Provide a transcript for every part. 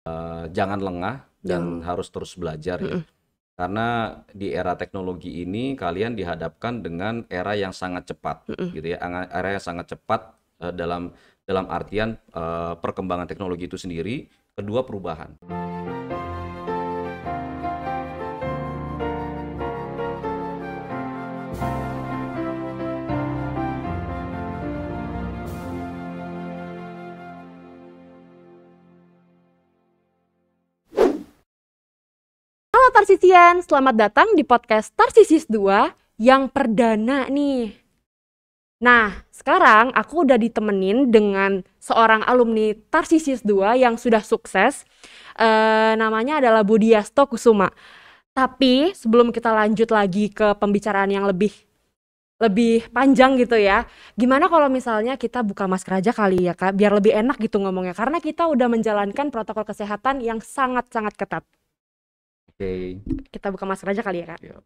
Eh, jangan lengah dan hmm. harus terus belajar ya. Hmm. Karena di era teknologi ini kalian dihadapkan dengan era yang sangat cepat hmm. gitu ya. Era yang sangat cepat uh, dalam dalam artian uh, perkembangan teknologi itu sendiri, kedua perubahan. Tarsisian, selamat datang di podcast Tarsisis 2 yang perdana nih. Nah, sekarang aku udah ditemenin dengan seorang alumni Tarsisis 2 yang sudah sukses. E, namanya adalah Budiasto Kusuma. Tapi sebelum kita lanjut lagi ke pembicaraan yang lebih lebih panjang gitu ya. Gimana kalau misalnya kita buka masker aja kali ya kak, biar lebih enak gitu ngomongnya. Karena kita udah menjalankan protokol kesehatan yang sangat-sangat ketat okay. kita buka masker aja kali ya kak yeah.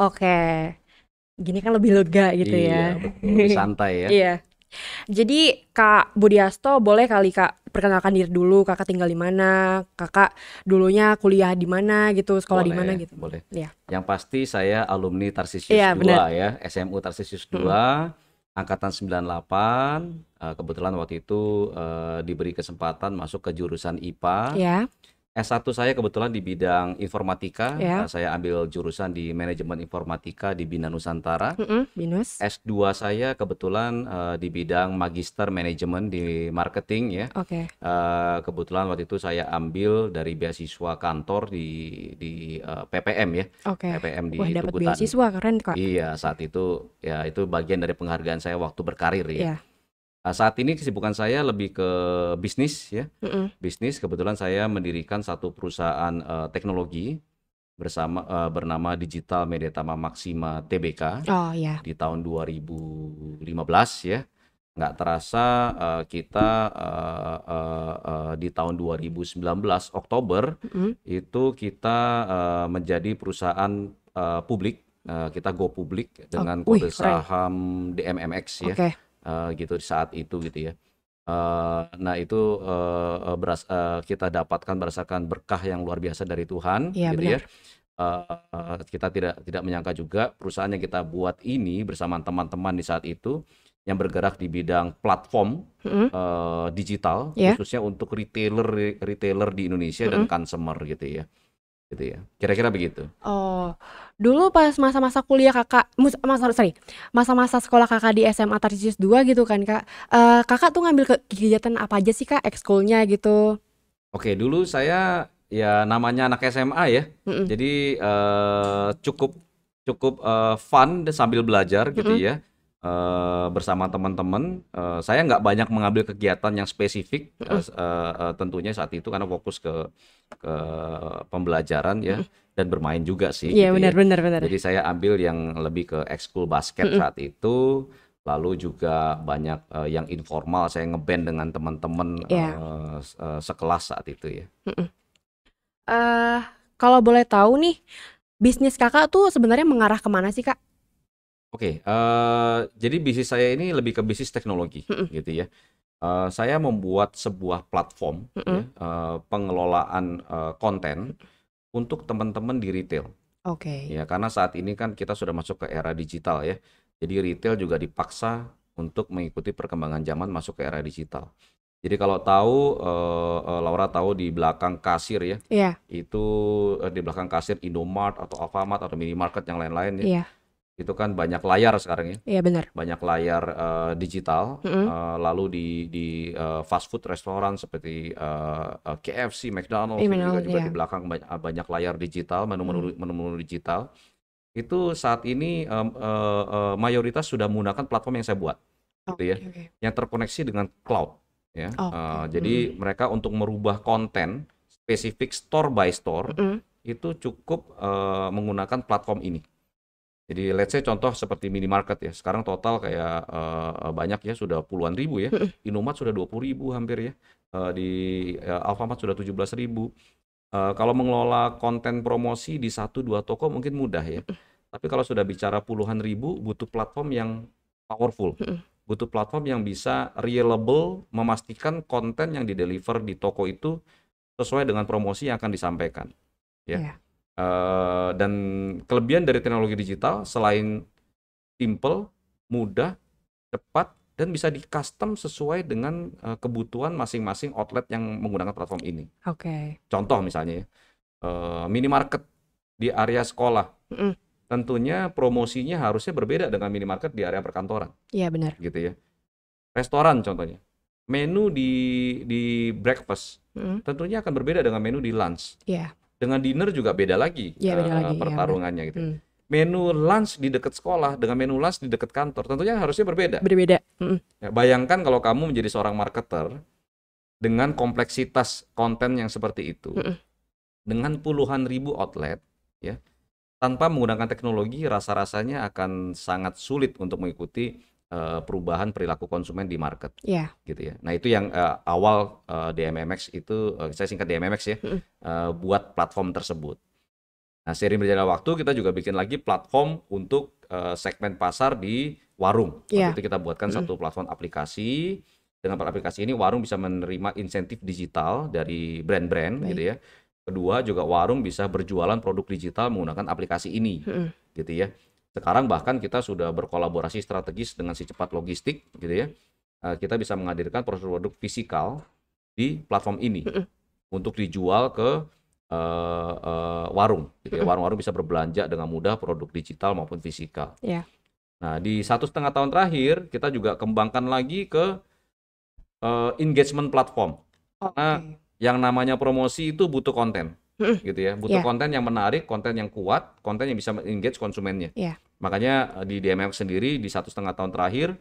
Oke, gini kan lebih lega gitu iya, ya. Iya, santai ya. iya. Jadi Kak Budiasto boleh kali Kak perkenalkan diri dulu Kakak tinggal di mana, Kakak dulunya kuliah di mana gitu, sekolah di mana gitu. Boleh. Ya. Yang pasti saya alumni Tarsisius iya, ya, 2 bener. ya, SMU Tarsisius 2 hmm. angkatan 98. Eh, kebetulan waktu itu eh, diberi kesempatan masuk ke jurusan IPA. Ya S1 saya kebetulan di bidang informatika. Yeah. Ya. Saya ambil jurusan di manajemen informatika di Bina Nusantara. Mm -hmm, S2 saya kebetulan uh, di bidang magister manajemen di marketing ya. Oke. Okay. Uh, eh, kebetulan waktu itu saya ambil dari beasiswa kantor di di uh, eh, PPM ya. Oke. Okay. PPM di Wah, dapat beasiswa keren kok. Iya, saat itu ya itu bagian dari penghargaan saya waktu berkarir ya. Yeah Nah, saat ini kesibukan saya lebih ke bisnis ya. Mm-mm. Bisnis kebetulan saya mendirikan satu perusahaan uh, teknologi bersama uh, bernama Digital Media Tama Maksima TBK. Oh ya. Yeah. Di tahun 2015 ya. Nggak terasa uh, kita uh, uh, uh, di tahun 2019 Oktober mm-hmm. itu kita uh, menjadi perusahaan uh, publik. Uh, kita go publik dengan oh, kode wih, saham DMMX ya. Okay uh, gitu saat itu gitu ya. Uh, nah itu uh, beras, uh, kita dapatkan merasakan berkah yang luar biasa dari Tuhan, iya, gitu ya, gitu benar. ya. Uh, kita tidak tidak menyangka juga perusahaan yang kita buat ini bersama teman-teman di saat itu yang bergerak di bidang platform mm-hmm. uh, digital yeah. khususnya untuk retailer retailer di Indonesia mm-hmm. dan consumer gitu ya gitu ya. Kira-kira begitu. Oh, dulu pas masa-masa kuliah kakak, masa sorry, masa-masa sekolah kakak di SMA Tarsius dua gitu kan kak. Uh, kakak tuh ngambil kegiatan apa aja sih kak, ekskulnya gitu? Oke, dulu saya ya namanya anak SMA ya, mm -mm. jadi uh, cukup cukup uh, fun sambil belajar gitu mm -mm. ya uh, bersama teman-teman. Uh, saya nggak banyak mengambil kegiatan yang spesifik uh, uh, tentunya saat itu karena fokus ke ke pembelajaran ya dan bermain juga sih. Iya yeah, gitu ya. benar ya. benar benar. Jadi saya ambil yang lebih ke ekskul basket saat itu. Lalu juga banyak uh, yang informal saya ngeband dengan teman-teman yeah. Iya. uh, uh, sekelas saat itu ya. Uh, kalau boleh tahu nih bisnis kakak tuh sebenarnya mengarah kemana sih kak? Oke, uh, jadi bisnis saya ini lebih ke bisnis teknologi, Mm-mm. gitu ya. Uh, saya membuat sebuah platform, ya, uh, pengelolaan, uh, konten untuk teman-teman di retail. Oke. Ya, karena saat ini kan kita sudah masuk ke era digital ya. Jadi retail juga dipaksa untuk mengikuti perkembangan zaman masuk ke era digital. Jadi kalau tahu, uh, Laura tahu di belakang kasir ya, Iya. itu, uh, di belakang kasir Indomart atau Alfamart atau minimarket yang lain-lain ya, Iya itu kan banyak layar sekarang ya. Iya benar. Banyak layar uh, digital, mm -hmm. uh, lalu di di uh, fast food restoran seperti uh, KFC, McDonald's, juga, juga yeah. di iya. belakang banyak, banyak layar digital, menu-menu mm. menu-menu digital. Itu saat ini um, uh, uh, mayoritas sudah menggunakan platform yang saya buat, oh, gitu ya, okay. yang terkoneksi dengan cloud, ya. Oh, okay. Mm. jadi mm. mereka untuk merubah konten spesifik store by store mm -hmm. itu cukup uh, menggunakan platform ini. Jadi let's say contoh seperti minimarket ya. Sekarang total kayak uh, banyak ya sudah puluhan ribu ya. Indomaret sudah puluh ribu hampir ya. Uh, di uh, Alfamart sudah belas ribu. Uh, kalau mengelola konten promosi di satu dua toko mungkin mudah ya. Tapi kalau sudah bicara puluhan ribu butuh platform yang powerful. Butuh platform yang bisa reliable memastikan konten yang di deliver di toko itu sesuai dengan promosi yang akan disampaikan. Ya. Yeah Eh, dan kelebihan dari teknologi digital selain simple, mudah, cepat, dan bisa di custom sesuai dengan uh, kebutuhan masing-masing outlet yang menggunakan platform ini. Oke. Okay. Contoh misalnya uh, minimarket di area sekolah. Mm. Tentunya promosinya harusnya berbeda dengan minimarket di area perkantoran. Iya yeah, benar. Gitu ya. Restoran contohnya. Menu di di breakfast mm. tentunya akan berbeda dengan menu di lunch. Iya. Yeah dengan dinner juga beda lagi ya, beda uh, lagi, iya, pertarungannya ya, gitu. Hmm. Menu lunch di dekat sekolah dengan menu lunch di dekat kantor tentunya harusnya berbeda. Berbeda. Hmm. Ya, bayangkan kalau kamu menjadi seorang marketer dengan kompleksitas konten yang seperti itu, hmm. dengan puluhan ribu outlet, ya tanpa menggunakan teknologi rasa-rasanya akan sangat sulit untuk mengikuti Eh, perubahan perilaku konsumen di market. Yeah. Gitu ya. Nah, itu yang uh, awal uh, eh, DMMX itu uh, saya singkat DMMX ya. Mm. Uh, buat platform tersebut. Nah, sering berjalan waktu kita juga bikin lagi platform untuk uh, segmen pasar di warung. Yeah. itu kita buatkan mm. satu platform aplikasi. Dengan aplikasi ini warung bisa menerima insentif digital dari brand-brand right. gitu ya. Kedua juga warung bisa berjualan produk digital menggunakan aplikasi ini. Mm. Gitu ya. Sekarang bahkan kita sudah berkolaborasi strategis dengan si cepat logistik gitu ya. Eh, kita bisa menghadirkan produk-produk fisikal di platform ini untuk dijual ke uh, uh, warung. Gitu ya. Warung-warung bisa berbelanja dengan mudah produk digital maupun fisikal. Yeah. Nah di satu setengah tahun terakhir kita juga kembangkan lagi ke uh, engagement platform. Okay. Karena yang namanya promosi itu butuh konten. Hmm. gitu ya. Butuh yeah. konten yang menarik, konten yang kuat, konten yang bisa engage konsumennya. Yeah. Makanya eh, di DMX sendiri di satu setengah tahun terakhir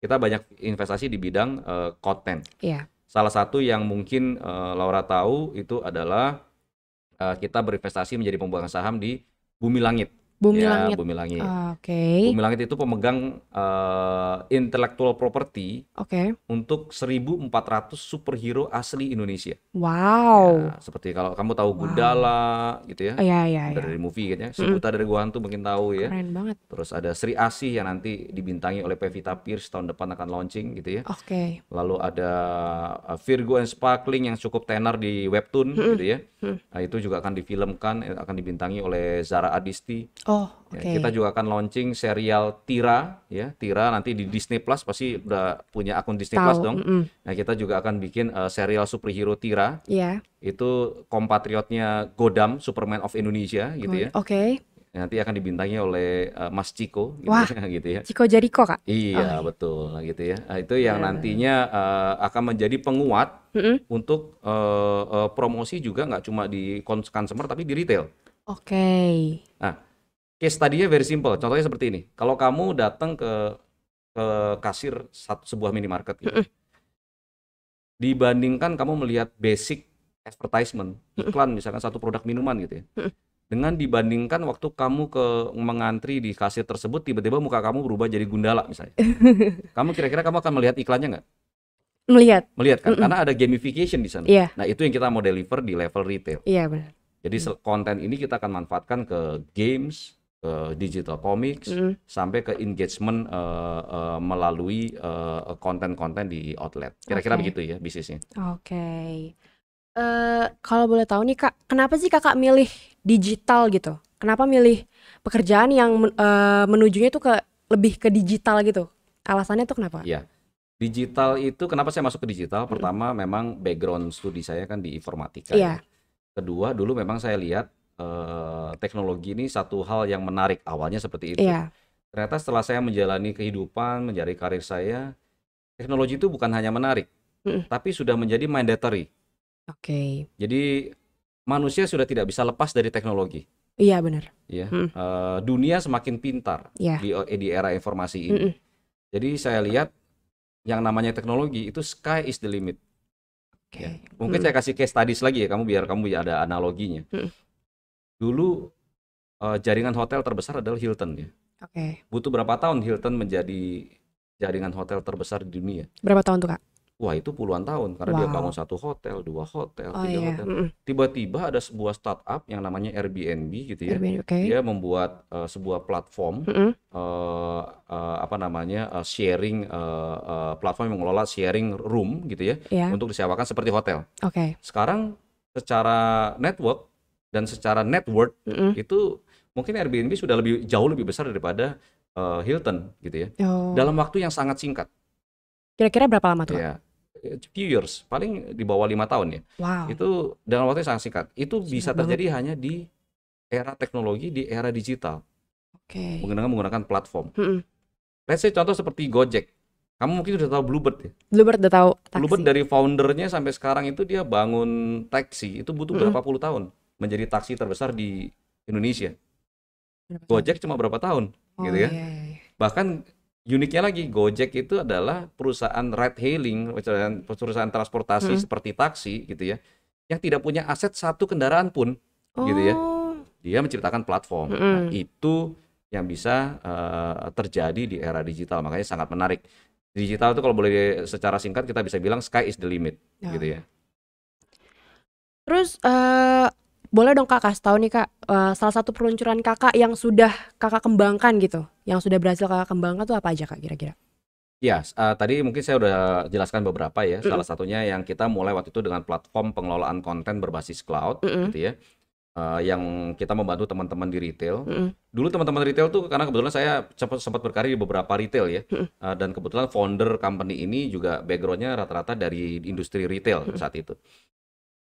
kita banyak investasi di bidang uh, eh, konten. Yeah. Salah satu yang mungkin uh, Laura tahu itu adalah uh, kita berinvestasi menjadi pembuangan saham di Bumi Langit. Bumi ya, Langit. Bumi Langit. Ah, oke. Okay. Bumi Langit itu pemegang uh, intellectual property okay. untuk 1.400 superhero asli Indonesia. Wow. Ya, seperti kalau kamu tahu wow. Gundala gitu ya. Oh, iya. Iya, iya. Dari movie kan ya. Sebuta mm. dari Gua Hantu mungkin tahu ya. Keren banget. Terus ada Sri Asih yang nanti dibintangi oleh Pevita Pierce tahun depan akan launching gitu ya. Oke. Okay. Lalu ada eh, Virgo and Sparkling yang cukup tenar di webtoon mm -mm. gitu ya. Mm. Nah, itu juga akan difilmkan eh, akan dibintangi oleh Zara Adisti. Oh, ya, oke. Okay. Ya, kita juga akan launching serial Tira ya. Tira nanti di Disney Plus pasti udah punya akun Disney Tau, Plus dong. Mm -mm. Nah, kita juga akan bikin uh, serial superhero Tira. Iya. Yeah. Itu kompatriotnya Godam, Superman of Indonesia gitu oh, ya. Oke. Okay. Nanti akan dibintangi oleh uh, Mas Ciko gitu, Wah, ya, gitu ya. Ciko Jariko, Kak. Iya, oh. Iya. betul nah, gitu ya. Nah, itu yang yeah. nantinya uh, akan menjadi penguat mm -hmm. untuk uh, uh, promosi juga nggak cuma di consumer tapi di retail. Oke. Okay. Nah, case tadinya very simple. Contohnya seperti ini. Kalau kamu datang ke ke kasir satu sebuah minimarket gitu. Dibandingkan kamu melihat basic advertisement, iklan misalkan satu produk minuman gitu ya. Dengan dibandingkan waktu kamu ke mengantri di kasir tersebut tiba-tiba muka kamu berubah jadi gundala misalnya. Kamu kira-kira kamu akan melihat iklannya nggak? Melihat. Melihat kan? Mm -mm. Karena ada gamification di sana. Yeah. Nah, itu yang kita mau deliver di level retail. Iya, yeah, benar. Jadi konten ini kita akan manfaatkan ke games, uh, digital comics mm. sampai ke engagement uh, uh, melalui eh, konten-konten uh, di outlet. Kira-kira okay. begitu ya bisnisnya. Oke. Okay. Uh, kalau boleh tahu nih Kak, kenapa sih Kakak milih digital gitu? Kenapa milih pekerjaan yang men uh, menujunya tuh ke lebih ke digital gitu? Alasannya tuh kenapa? Iya. Digital itu kenapa saya masuk ke digital? Hmm. Pertama mm. memang background studi saya kan di informatika. Yeah. Ya. Kedua, dulu memang saya lihat Eh, teknologi ini satu hal yang menarik awalnya seperti itu. Yeah. Ternyata setelah saya menjalani kehidupan, mencari karir saya, teknologi itu bukan hanya menarik, mm. tapi sudah menjadi mandatory. Oke. Okay. Jadi manusia sudah tidak bisa lepas dari teknologi. Iya benar. Iya. Mm. Uh, dunia semakin pintar yeah. di eh, di era informasi ini. Mm -mm. Jadi saya lihat yang namanya teknologi itu sky is the limit. Okay. Ya. Mungkin mm. saya kasih case studies lagi ya kamu biar kamu ada analoginya. Mm dulu uh, jaringan hotel terbesar adalah Hilton ya. Oke. Okay. Butuh berapa tahun Hilton menjadi jaringan hotel terbesar di dunia? Berapa tahun tuh kak? Wah itu puluhan tahun karena wow. dia bangun satu hotel, dua hotel, oh, tiga iya. hotel. Tiba-tiba ada sebuah startup yang namanya Airbnb gitu ya. Airbnb, okay. Dia membuat uh, sebuah platform mm-hmm. uh, uh, apa namanya uh, sharing uh, uh, platform yang mengelola sharing room gitu ya yeah. untuk disewakan seperti hotel. Oke. Okay. Sekarang secara network dan secara network mm -hmm. itu mungkin Airbnb sudah lebih jauh lebih besar daripada uh, Hilton gitu ya. Oh. Dalam waktu yang sangat singkat. Kira-kira berapa lama tuh? Ya, few years, paling di bawah lima tahun ya. Wow. Itu dalam waktu yang sangat singkat. Itu singkat bisa terjadi hanya di era teknologi, di era digital. Oke. Okay. Menggunakan menggunakan platform. Mm -hmm. Let's say contoh seperti Gojek. Kamu mungkin sudah tahu Bluebird ya? Bluebird udah tahu. Taksi. Bluebird dari foundernya sampai sekarang itu dia bangun taksi itu butuh mm -hmm. berapa puluh tahun menjadi taksi terbesar di Indonesia. Gojek cuma berapa tahun, oh, gitu ya? Iya, iya, iya, Bahkan uniknya lagi, Gojek itu adalah perusahaan ride hailing, perusahaan, transportasi hmm. seperti taksi, gitu ya, yang tidak punya aset satu kendaraan pun, oh. gitu ya. Oh. Dia menciptakan platform. Hmm. Nah, itu yang bisa uh, terjadi di era digital, makanya sangat menarik digital itu kalau boleh secara singkat kita bisa bilang sky is the limit ya. gitu ya. Terus uh, boleh dong kak kasih tahu nih kak eh, salah satu peluncuran kakak yang sudah kakak kembangkan gitu yang sudah berhasil kakak kembangkan tuh apa aja kak kira-kira Ya, uh, tadi mungkin saya udah jelaskan beberapa ya. Mm -mm. Salah satunya yang kita mulai waktu itu dengan platform pengelolaan konten berbasis cloud, mm -mm. gitu ya. Uh, yang kita membantu teman-teman di retail. Mm. Dulu teman-teman retail tuh karena kebetulan saya cepat sempat berkarir di beberapa retail ya, mm. uh, dan kebetulan founder company ini juga backgroundnya rata-rata dari industri retail mm. saat itu.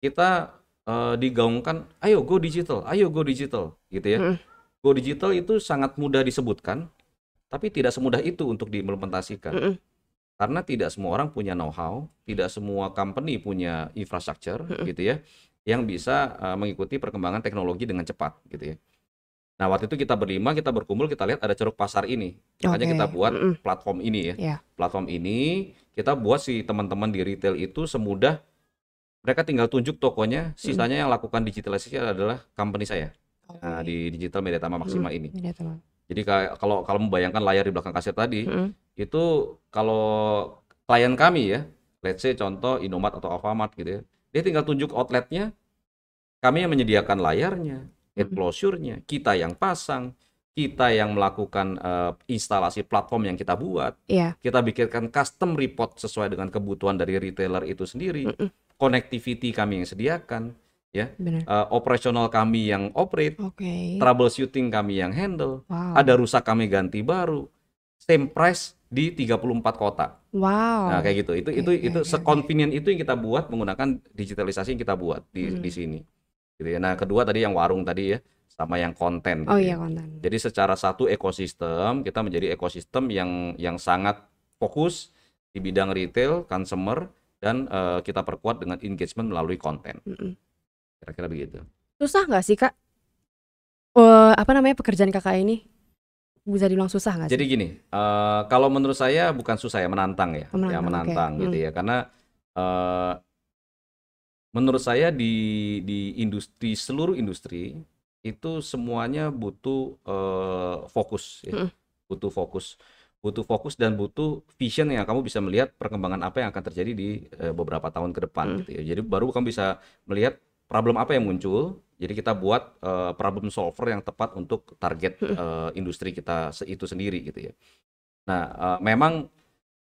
Kita uh, digaungkan ayo go digital ayo go digital gitu ya hmm. go digital itu sangat mudah disebutkan tapi tidak semudah itu untuk diimplementasikan hmm. karena tidak semua orang punya know how tidak semua company punya infrastruktur hmm. gitu ya yang bisa uh, mengikuti perkembangan teknologi dengan cepat gitu ya Nah waktu itu kita berlima, kita berkumpul, kita lihat ada ceruk pasar ini. Makanya okay. kita buat mm -mm. platform ini ya. Yeah. Platform ini kita buat si teman-teman di retail itu semudah mereka tinggal tunjuk tokonya, hmm. sisanya hmm. yang lakukan digitalisasi adalah company saya. Okay. Nah, di digital media tama maksimal hmm. ini. Jadi kalau kalau membayangkan layar di belakang kasir tadi, hmm. itu kalau klien kami ya, let's say contoh Inomat atau Alfamart gitu ya, dia tinggal tunjuk outletnya, kami yang menyediakan layarnya, head hmm. closure-nya, kita yang pasang, kita yang melakukan uh, instalasi platform yang kita buat, yeah. kita bikinkan custom report sesuai dengan kebutuhan dari retailer itu sendiri. Mm -mm connectivity kami yang sediakan, ya, uh, operasional kami yang operate, okay. troubleshooting kami yang handle, wow. ada rusak kami ganti baru, same price di 34 kota. Wow. Nah, kayak gitu. Itu okay, itu itu okay, seconvenient itu yang kita buat menggunakan digitalisasi yang kita buat di hmm. di sini. Gitu ya. Nah, kedua tadi yang warung tadi ya sama yang konten. Gitu oh ya. iya konten. Jadi secara satu ekosistem kita menjadi ekosistem yang yang sangat fokus di bidang retail, consumer, dan uh, kita perkuat dengan engagement melalui konten. Mm-hmm. Kira-kira begitu. Susah nggak sih kak? Uh, apa namanya pekerjaan kakak ini? Bisa dibilang susah nggak sih? Jadi gini, uh, kalau menurut saya bukan susah ya menantang ya, menantang, ya menantang okay. gitu mm. ya karena uh, menurut saya di di industri seluruh industri itu semuanya butuh uh, fokus, ya. Mm. butuh fokus butuh fokus dan butuh vision yang kamu bisa melihat perkembangan apa yang akan terjadi di eh, beberapa tahun ke depan hmm. gitu ya. Jadi baru kamu bisa melihat problem apa yang muncul. Jadi kita buat uh, problem solver yang tepat untuk target uh, industri kita itu sendiri gitu ya. Nah, uh, memang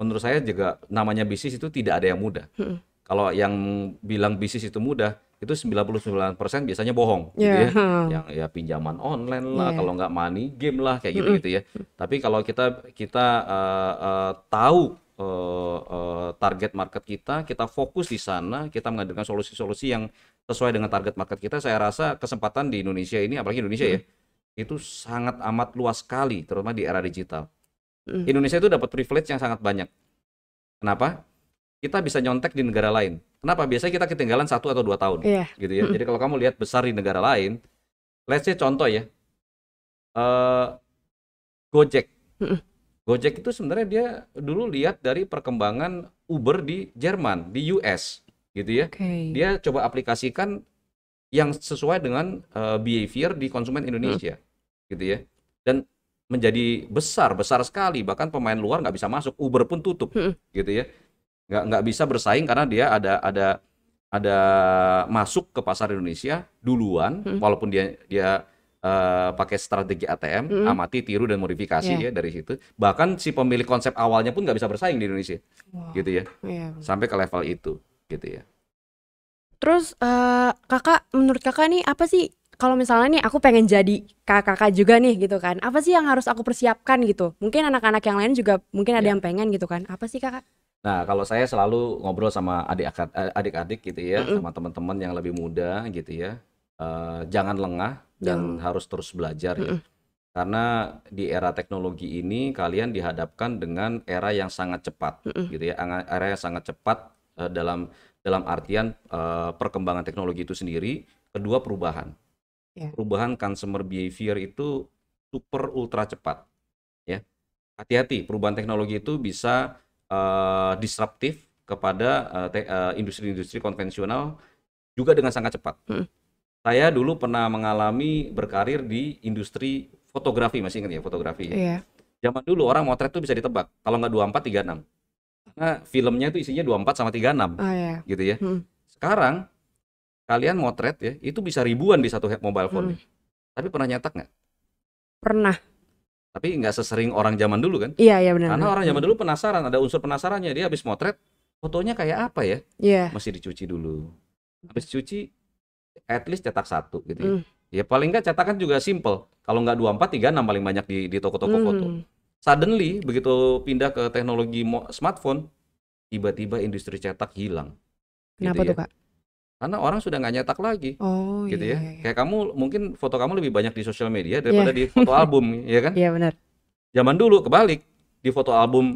menurut saya juga namanya bisnis itu tidak ada yang mudah. Hmm. Kalau yang bilang bisnis itu mudah, itu 99% biasanya bohong yeah. gitu ya. ya. Yang ya pinjaman online lah, yeah. kalau nggak money game lah kayak gitu-gitu gitu ya. Tapi kalau kita kita uh, uh, tahu uh, uh, target market kita, kita fokus di sana, kita menghadirkan solusi-solusi yang sesuai dengan target market kita, saya rasa kesempatan di Indonesia ini apalagi Indonesia mm. ya, itu sangat amat luas sekali terutama di era digital. Mm. Indonesia itu dapat privilege yang sangat banyak. Kenapa? kita bisa nyontek di negara lain. Kenapa? Biasanya kita ketinggalan satu atau dua tahun, yeah. gitu ya. Hmm. Jadi kalau kamu lihat besar di negara lain, let's say contoh ya, uh, Gojek. Hmm. Gojek itu sebenarnya dia dulu lihat dari perkembangan Uber di Jerman, di US, gitu ya. Okay. Dia coba aplikasikan yang sesuai dengan uh, behavior di konsumen hmm. Indonesia, hmm. gitu ya. Dan menjadi besar besar sekali bahkan pemain luar nggak bisa masuk Uber pun tutup hmm. gitu ya nggak nggak bisa bersaing karena dia ada ada ada masuk ke pasar Indonesia duluan hmm. walaupun dia dia uh, pakai strategi ATM hmm. amati tiru dan modifikasi yeah. ya dari situ bahkan si pemilik konsep awalnya pun nggak bisa bersaing di Indonesia wow. gitu ya yeah. Iya, sampai ke level itu gitu ya terus uh, kakak menurut kakak nih apa sih kalau misalnya nih aku pengen jadi kakak-kakak juga nih gitu kan apa sih yang harus aku persiapkan gitu mungkin anak-anak yang lain juga mungkin ada yeah. yang pengen gitu kan apa sih kakak Nah, kalau saya selalu ngobrol sama eh, adik-adik gitu ya, mm-hmm. sama teman-teman yang lebih muda gitu ya. Uh, jangan lengah dan mm. harus terus belajar mm-hmm. ya. Karena di era teknologi ini kalian dihadapkan dengan era yang sangat cepat mm-hmm. gitu ya. Era yang sangat cepat uh, dalam dalam artian uh, perkembangan teknologi itu sendiri, kedua perubahan. Yeah. Perubahan consumer behavior itu super ultra cepat ya. Hati-hati, perubahan teknologi itu bisa uh, disruptif kepada eh, eh, industri-industri uh, uh, konvensional juga dengan sangat cepat. Hmm. Saya dulu pernah mengalami berkarir di industri fotografi, masih ingat ya fotografi. Yeah. Iya. Zaman dulu orang motret tuh bisa ditebak, kalau nggak 24 36. Karena filmnya itu isinya 24 sama 36. Oh, yeah. Gitu ya. Hmm. Sekarang kalian motret ya, itu bisa ribuan di satu mobile phone. Hmm. Tapi pernah nyetak nggak? Pernah tapi nggak sesering orang zaman dulu kan iya iya benar karena orang zaman hmm. dulu penasaran ada unsur penasarannya dia habis motret fotonya kayak apa ya iya masih dicuci dulu hmm. habis cuci at least cetak satu gitu ya. Mm. ya paling nggak cetakan juga simple kalau nggak dua empat, tiga enam paling banyak di, di toko-toko mm. foto suddenly begitu pindah ke teknologi smartphone tiba-tiba industri cetak hilang gitu Kenapa gitu ya. tuh kak? karena orang sudah nggak nyetak lagi, oh, gitu iya, ya. Iya. iya. Kayak kamu mungkin foto kamu lebih banyak di sosial media iya. daripada yeah. di foto album, ya kan? Iya yeah, benar. Zaman dulu kebalik, di foto album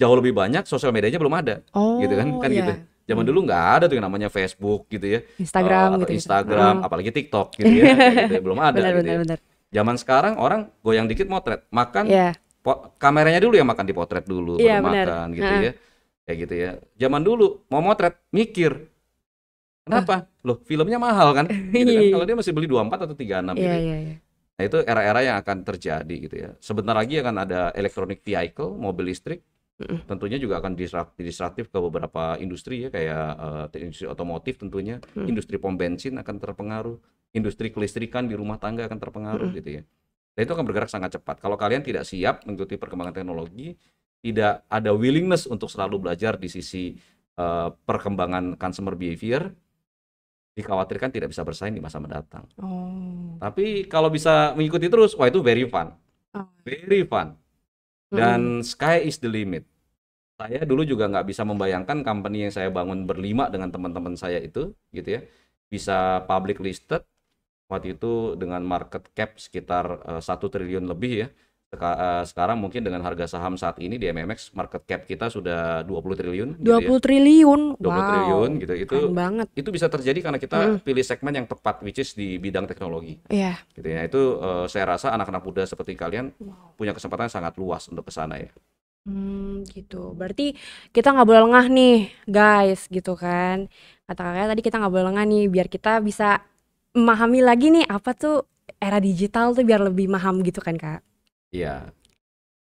jauh lebih banyak, sosial medianya belum ada, oh, gitu kan? Oh, kan yeah. gitu. Iya. Zaman dulu nggak ada tuh yang namanya Facebook, gitu ya. Instagram, uh, gitu, ya. Instagram, gitu. apalagi TikTok, gitu ya. gitu, ya. belum ada. Benar, gitu ya. benar, ya. benar. Zaman sekarang orang goyang dikit motret, makan yeah. kameranya dulu yang makan di potret dulu, yeah, makan, gitu ya. Kayak gitu ya. Zaman dulu mau motret mikir Kenapa? Ah. Loh, filmnya mahal kan? Gitu kan? Iya. Kalau dia masih beli 24 atau 36 gitu. Yeah, yeah, Nah, itu era-era yang akan terjadi gitu ya. Sebentar lagi akan ada electronic vehicle, mobil listrik. Tentunya juga akan disruptif ke beberapa industri ya kayak uh, eh, industri otomotif tentunya, mm. industri pom bensin akan terpengaruh, industri kelistrikan di rumah tangga akan terpengaruh gitu ya. Dan itu akan bergerak sangat cepat. Kalau kalian tidak siap mengikuti perkembangan teknologi, tidak ada willingness untuk selalu belajar di sisi uh, perkembangan consumer behavior, dikhawatirkan tidak bisa bersaing di masa mendatang. Oh. Tapi kalau bisa mengikuti terus, wah itu very fun, oh. very fun. Dan hmm. sky is the limit. Saya dulu juga nggak bisa membayangkan company yang saya bangun berlima dengan teman-teman saya itu, gitu ya, bisa public listed waktu itu dengan market cap sekitar eh, satu uh, triliun lebih ya Eh, sekarang mungkin dengan harga saham saat ini di MMX market cap kita sudah 20 triliun 20 gitu ya. triliun 20 wow. triliun gitu itu Keren banget. itu bisa terjadi karena kita hmm. pilih segmen yang tepat which is di bidang teknologi yeah. gitu ya itu uh, saya rasa anak-anak muda seperti kalian wow. punya kesempatan yang sangat luas untuk ke sana ya Hmm, gitu. Berarti kita nggak boleh lengah nih, guys, gitu kan. Kata kakaknya tadi kita nggak boleh lengah nih, biar kita bisa memahami lagi nih apa tuh era digital tuh biar lebih maham gitu kan kak. Iya.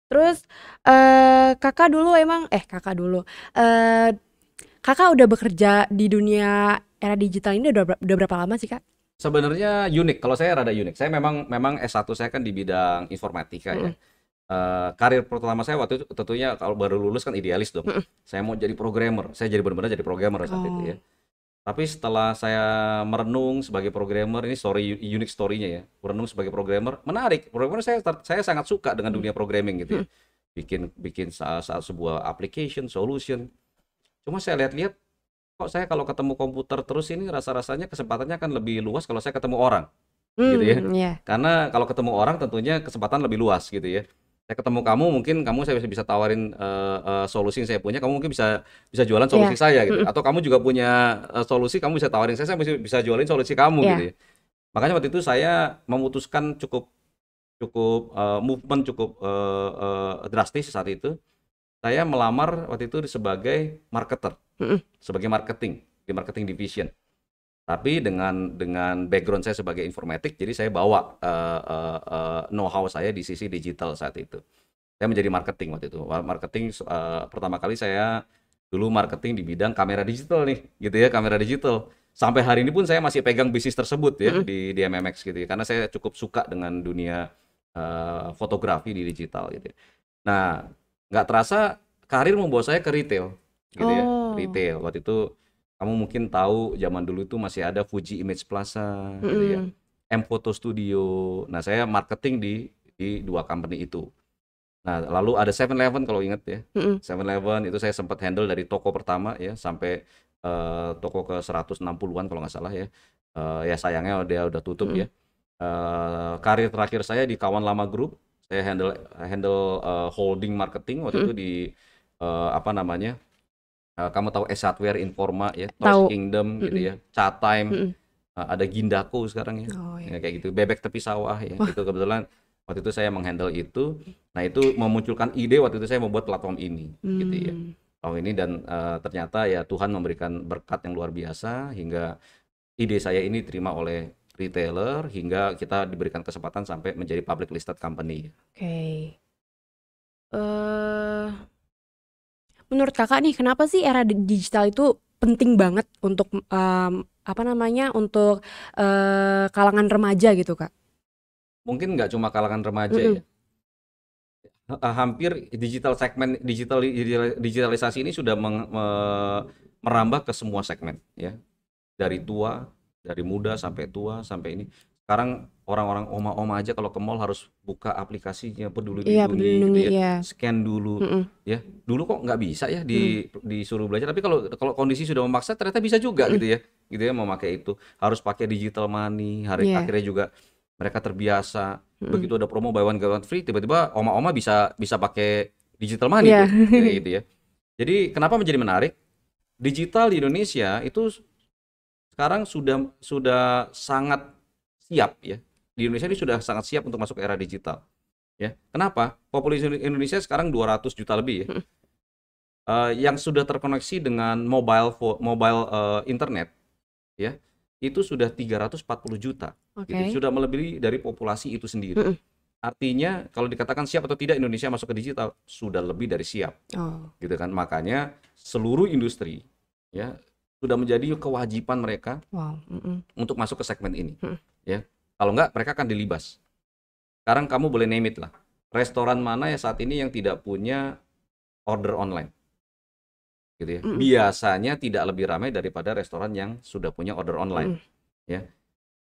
Terus eh Kakak dulu emang eh Kakak dulu eh Kakak udah bekerja di dunia era digital ini udah, udah berapa lama sih Kak? Sebenarnya unik. Kalau saya rada unik. Saya memang memang S1 saya kan di bidang informatika mm ya. Uh, karir pertama saya waktu itu tentunya kalau baru lulus kan idealis dong. -mm. Saya mau jadi programmer. Saya jadi benar-benar jadi programmer saat itu ya. Oh. Tapi setelah saya merenung sebagai programmer, ini story unique story-nya ya. Merenung sebagai programmer, menarik. Programmer saya saya sangat suka dengan dunia hmm. programming gitu ya. Hmm. Bikin bikin saat, saat sebuah application, solution. Cuma saya lihat-lihat kok saya kalau ketemu komputer terus ini rasa-rasanya kesempatannya akan lebih luas kalau saya ketemu orang. gitu hmm, ya. Yeah. Karena kalau ketemu orang tentunya kesempatan lebih luas gitu ya saya nah, ketemu kamu mungkin kamu saya bisa, tawarin uh, uh, solusi yang saya punya kamu mungkin bisa bisa jualan solusi yeah. saya gitu atau kamu juga punya uh, solusi kamu bisa tawarin saya saya bisa, bisa jualin solusi kamu yeah. gitu ya. makanya waktu itu saya memutuskan cukup cukup uh, movement cukup uh, uh, drastis saat itu saya melamar waktu itu sebagai marketer mm -hmm. sebagai marketing di marketing division tapi dengan dengan background saya sebagai informatik jadi saya bawa uh, uh, uh, know-how saya di sisi digital saat itu saya menjadi marketing waktu itu marketing uh, pertama kali saya dulu marketing di bidang kamera digital nih gitu ya kamera digital sampai hari ini pun saya masih pegang bisnis tersebut ya mm -hmm. di di MMX gitu ya karena saya cukup suka dengan dunia uh, fotografi di digital gitu ya. nah nggak terasa karir membawa saya ke retail gitu ya. oh. ya retail waktu itu kamu mungkin tahu zaman dulu itu masih ada Fuji Image Plaza mm gitu ya. M Photo Studio. Nah, saya marketing di di dua company itu. Nah, lalu ada Seven eleven kalau ingat ya. Mm eleven itu saya sempat handle dari toko pertama ya sampai uh, toko ke 160-an kalau nggak salah ya. Uh, ya sayangnya dia udah tutup mm ya. Uh, karir terakhir saya di Kawan Lama Group, saya handle handle uh, holding marketing waktu mm itu di uh, apa namanya? Eh, kamu tahu S Hardware, Informa ya, Toys Kingdom mm -mm. gitu ya, Time, mm -mm. uh, eh, ada Gindaku sekarang ya. Oh, iya. ya, kayak gitu, bebek tepi sawah ya. Wah. Itu kebetulan waktu itu saya menghandle itu. Nah itu memunculkan ide waktu itu saya membuat platform ini, mm. gitu ya. platform hmm. oh, ini dan uh, ternyata ya Tuhan memberikan berkat yang luar biasa hingga ide saya ini diterima oleh retailer hingga kita diberikan kesempatan sampai menjadi public listed company. Oke. Okay. Uh menurut kakak nih kenapa sih era digital itu penting banget untuk um, apa namanya untuk uh, kalangan remaja gitu kak? Mungkin nggak cuma kalangan remaja mm -hmm. ya. Eh, hampir digital segmen digital digitalisasi ini sudah meng, me, merambah ke semua segmen ya. Dari tua, dari muda sampai tua sampai ini sekarang orang-orang oma-oma aja kalau ke mall harus buka aplikasinya peduli lindungi, iya, peduli lindungi gitu ya. Iya. scan dulu mm -mm. ya dulu kok nggak bisa ya di mm. disuruh belajar tapi kalau kalau kondisi sudah memaksa ternyata bisa juga mm. gitu ya gitu ya memakai itu harus pakai digital money hari yeah. akhirnya juga mereka terbiasa mm. begitu ada promo buy one get one free tiba-tiba oma-oma bisa bisa pakai digital money yeah. tuh, gitu ya jadi kenapa menjadi menarik digital di Indonesia itu sekarang sudah sudah sangat siap ya. Di Indonesia ini sudah sangat siap untuk masuk era digital. Ya. Kenapa? Populasi Indonesia sekarang 200 juta lebih ya. Uh, yang sudah terkoneksi dengan mobile mobile uh, internet ya itu sudah 340 juta. Okay. Gitu. Sudah melebihi dari populasi itu sendiri. Hmm. Artinya kalau dikatakan siap atau tidak Indonesia masuk ke digital sudah lebih dari siap. Oh. Gitu kan. Makanya seluruh industri ya sudah menjadi kewajiban mereka wow. mm -mm. untuk masuk ke segmen ini. Mm ya kalau nggak mereka akan dilibas sekarang kamu boleh name it lah restoran mana ya saat ini yang tidak punya order online gitu ya mm. biasanya tidak lebih ramai daripada restoran yang sudah punya order online mm. ya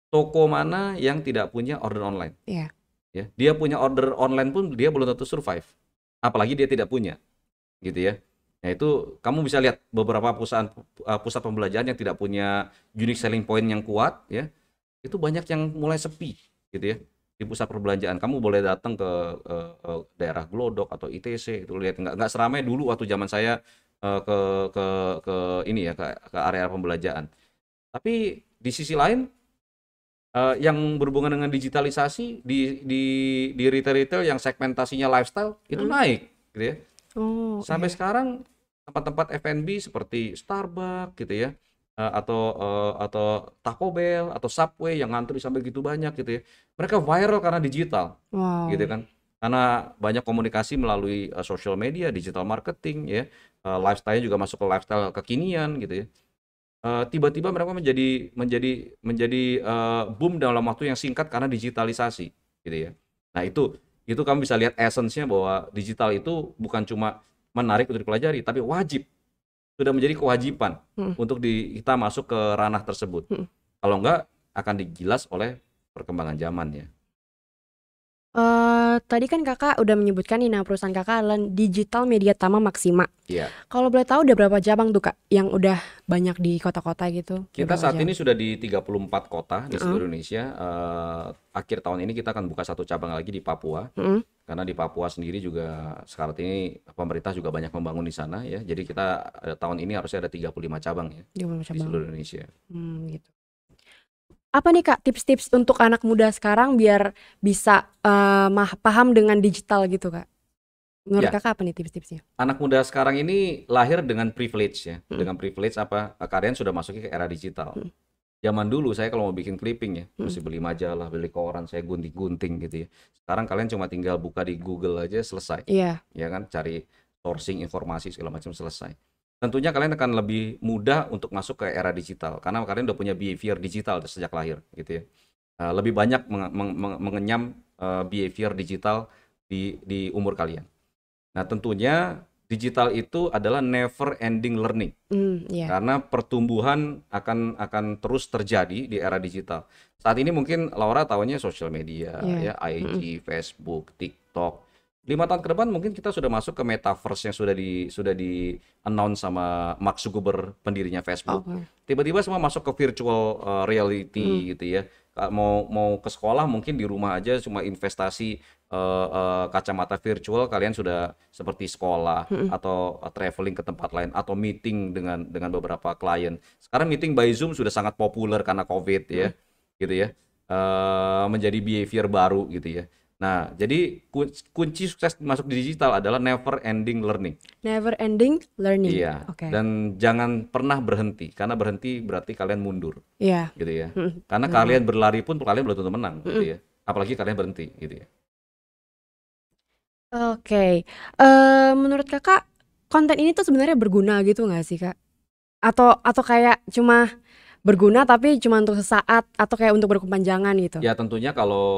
toko mana yang tidak punya order online yeah. ya dia punya order online pun dia belum tentu survive apalagi dia tidak punya gitu ya Nah itu kamu bisa lihat beberapa perusahaan uh, pusat pembelajaran yang tidak punya unique selling point yang kuat ya itu banyak yang mulai sepi gitu ya di pusat perbelanjaan kamu boleh datang ke uh, daerah Glodok atau ITC itu lihat nggak nggak seramai dulu waktu zaman saya uh, ke ke ke ini ya ke ke area pembelajaran tapi di sisi lain uh, yang berhubungan dengan digitalisasi di di di retail retail yang segmentasinya lifestyle itu hmm. naik gitu ya oh, sampai iya. sekarang tempat-tempat F&B seperti Starbucks gitu ya Eh, atau uh, atau Taco Bell atau Subway yang ngantri sampai gitu banyak gitu ya. Mereka viral karena digital. Wow. Gitu kan. Karena banyak komunikasi melalui uh, social media, digital marketing ya. Uh, lifestyle juga masuk ke lifestyle kekinian gitu ya. tiba tiba-tiba mereka menjadi menjadi menjadi uh, boom dalam waktu yang singkat karena digitalisasi gitu ya. Nah, itu itu kamu bisa lihat essence bahwa digital itu bukan cuma menarik untuk dipelajari tapi wajib sudah menjadi kewajiban hmm. untuk di, kita masuk ke ranah tersebut. Hmm. Kalau enggak akan digilas oleh perkembangan zaman ya. Uh, tadi kan Kakak udah menyebutkan nih nama perusahaan Kakak adalah Digital Media Tama Maksima. Iya. Kalau boleh tahu udah berapa cabang tuh Kak yang udah banyak di kota-kota gitu? Kita saat ini sudah di 34 kota di seluruh Indonesia. Uh, akhir tahun ini kita akan buka satu cabang lagi di Papua. Karena di Papua sendiri juga sekarang ini pemerintah juga banyak membangun di sana ya. Jadi kita, uh, tahun ini harusnya ada 35 cabang ya, 35 di seluruh Indonesia. Hmm, gitu apa nih Kak tips-tips untuk anak muda sekarang biar bisa, uh, paham dengan digital gitu, Kak? Menurut Ya. Kakak apa nih tips-tipsnya? Anak muda sekarang ini lahir dengan privilege ya, hmm. dengan privilege apa, kalian sudah masuk ke era digital. Hmm. Zaman dulu saya kalau mau bikin clipping ya, masih hmm. mesti beli majalah, beli koran, saya gunting-gunting gitu ya. Sekarang kalian cuma tinggal buka di Google aja selesai, Iya. ya kan? Cari sourcing informasi segala macam selesai tentunya kalian akan lebih mudah untuk masuk ke era digital karena kalian udah punya behavior digital sejak lahir gitu ya. Eh, lebih banyak meng meng meng mengenyam eh, behavior digital di di umur kalian. Nah, tentunya digital itu adalah never ending learning. Mm, yeah. Karena pertumbuhan akan akan terus terjadi di era digital. Saat ini mungkin Laura tahunya social media yeah. ya, IG, mm. Facebook, TikTok, lima tahun ke depan mungkin kita sudah masuk ke metaverse yang sudah di sudah di announce sama Mark Zuckerberg pendirinya Facebook. Tiba-tiba semua masuk ke virtual uh, reality hmm. gitu ya. Mau mau ke sekolah mungkin di rumah aja cuma investasi uh, uh, kacamata virtual kalian sudah seperti sekolah hmm. atau uh, traveling ke tempat lain atau meeting dengan dengan beberapa klien. Sekarang meeting by Zoom sudah sangat populer karena Covid ya. Hmm. Gitu ya. Uh, menjadi behavior baru gitu ya Nah, jadi kunci sukses masuk di digital adalah never ending learning. Never ending learning. Iya. Okay. Dan jangan pernah berhenti karena berhenti berarti kalian mundur. Iya. Yeah. Gitu ya. Karena mm kalian berlari pun kalian belum tentu menang, mm gitu ya. Apalagi kalian berhenti, gitu ya. Oke. Okay. Uh, eh, menurut Kakak konten ini tuh sebenarnya berguna gitu nggak sih, Kak? Atau atau kayak cuma berguna tapi cuma untuk sesaat atau kayak untuk berkepanjangan gitu. Ya tentunya kalau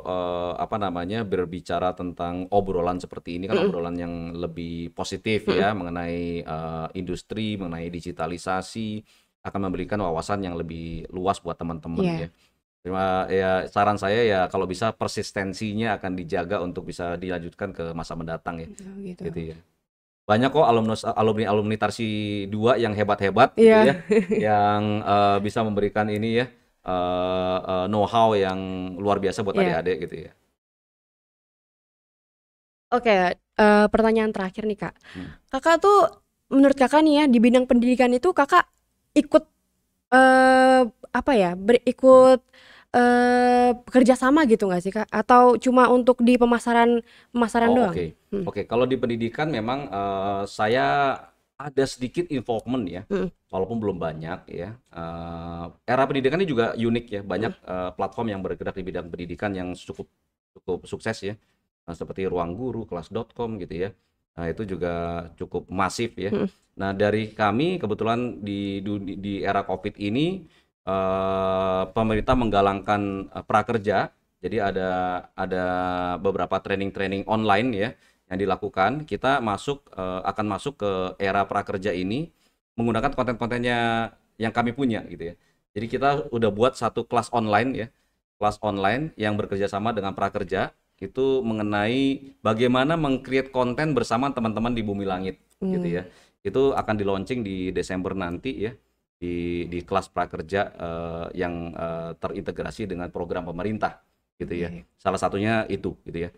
uh, apa namanya berbicara tentang obrolan seperti ini kan mm -hmm. obrolan yang lebih positif mm -hmm. ya mengenai uh, industri, mengenai digitalisasi akan memberikan wawasan yang lebih luas buat teman-teman yeah. ya. Cuma ya saran saya ya kalau bisa persistensinya akan dijaga untuk bisa dilanjutkan ke masa mendatang ya. Oh, gitu. gitu ya banyak kok alumnus alumni alumni Tarsi 2 yang hebat-hebat yeah. gitu iya. ya yang uh, bisa memberikan ini ya uh, uh, know-how yang luar biasa buat adik iya. adik-adik gitu ya. Oke, okay, uh, pertanyaan terakhir nih Kak. Hmm. Kakak tuh menurut Kakak nih ya di bidang pendidikan itu Kakak ikut uh, apa ya? berikut kerjasama eh, bekerja sama gitu nggak sih kak? Atau cuma untuk di pemasaran pemasaran oh, doang? Oke, okay. hmm. oke. Okay. Kalau di pendidikan memang uh, saya ada sedikit involvement ya, hmm. walaupun belum banyak ya. Uh, era pendidikan ini juga unik ya, banyak hmm. uh, platform yang bergerak di bidang pendidikan yang cukup cukup sukses ya, nah, seperti ruang guru, kelas.com gitu ya. Nah itu juga cukup masif ya. Hmm. Nah dari kami kebetulan di di era COVID ini Eh, pemerintah menggalangkan uh, prakerja. Jadi ada ada beberapa training-training online ya yang dilakukan. Kita masuk uh, akan masuk ke era prakerja ini menggunakan konten-kontennya yang kami punya gitu ya. Jadi kita udah buat satu kelas online ya, kelas online yang bekerja sama dengan prakerja itu mengenai bagaimana mengcreate konten bersama teman-teman di Bumi Langit gitu hmm. gitu ya. Itu akan diluncing di Desember nanti ya di di kelas prakerja uh, yang uh, terintegrasi dengan program pemerintah gitu ya. Hmm. Salah satunya itu gitu ya.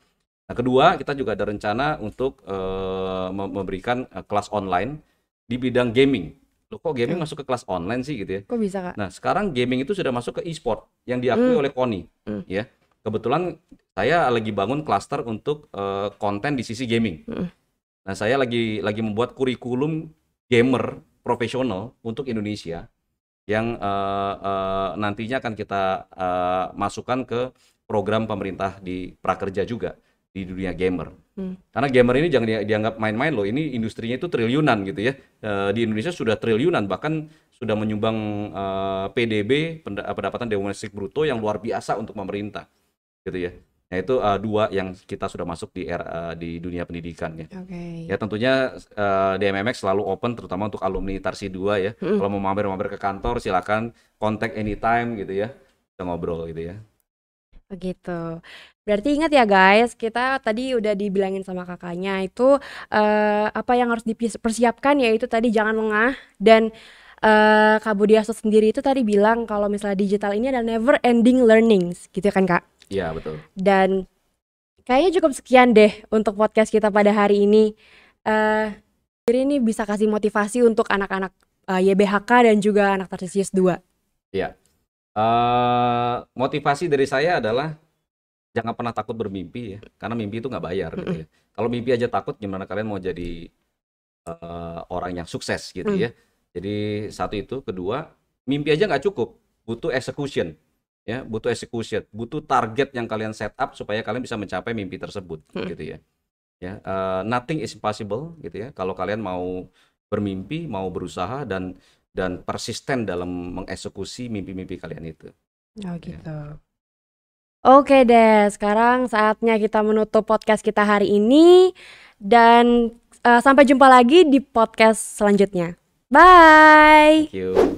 Nah, kedua kita juga ada rencana untuk uh, memberikan uh, kelas online di bidang gaming. Loh kok gaming hmm. masuk ke kelas online sih gitu ya? Kok bisa kak? Nah sekarang gaming itu sudah masuk ke e-sport yang diakui hmm. oleh KONI hmm. ya. Kebetulan saya lagi bangun klaster untuk uh, konten di sisi gaming. Hmm. Nah saya lagi lagi membuat kurikulum gamer profesional untuk Indonesia yang uh, uh, nantinya akan kita uh, masukkan ke program pemerintah di prakerja juga di dunia gamer. Hmm. Karena gamer ini jangan dianggap main-main loh. Ini industrinya itu triliunan gitu ya. Uh, di Indonesia sudah triliunan bahkan sudah menyumbang uh, PDB pendapatan domestik bruto yang luar biasa untuk pemerintah gitu ya. Nah itu uh, dua yang kita sudah masuk di era, uh, di dunia pendidikan ya. Okay. Ya tentunya uh, eh, DMMX selalu open terutama untuk alumni Tarsi 2 ya. Mm. Kalau mau mampir-mampir ke kantor silakan kontak anytime gitu ya. Kita ngobrol gitu ya. Begitu. Berarti ingat ya guys, kita tadi udah dibilangin sama kakaknya itu uh, apa yang harus dipersiapkan yaitu tadi jangan lengah dan uh, Kak Asus sendiri itu tadi bilang kalau misalnya digital ini adalah never ending learnings gitu ya kan Kak? Iya betul. Dan kayaknya cukup sekian deh untuk podcast kita pada hari ini. Uh, jadi ini bisa kasih motivasi untuk anak-anak uh, eh, YBHK dan juga anak Tarsius 2. Iya. Uh, motivasi dari saya adalah jangan pernah takut bermimpi ya, karena mimpi itu nggak bayar Mm mm Gitu ya. Kalau mimpi aja takut, gimana kalian mau jadi uh, orang yang sukses gitu mm. ya? Jadi satu itu, kedua mimpi aja nggak cukup, butuh execution ya butuh execution butuh target yang kalian set up supaya kalian bisa mencapai mimpi tersebut hmm. gitu ya ya uh, nothing is impossible gitu ya kalau kalian mau bermimpi mau berusaha dan dan persisten dalam mengeksekusi mimpi-mimpi kalian itu oh ya. gitu ya. Oke deh, sekarang saatnya kita menutup podcast kita hari ini dan uh, sampai jumpa lagi di podcast selanjutnya. Bye. Thank you.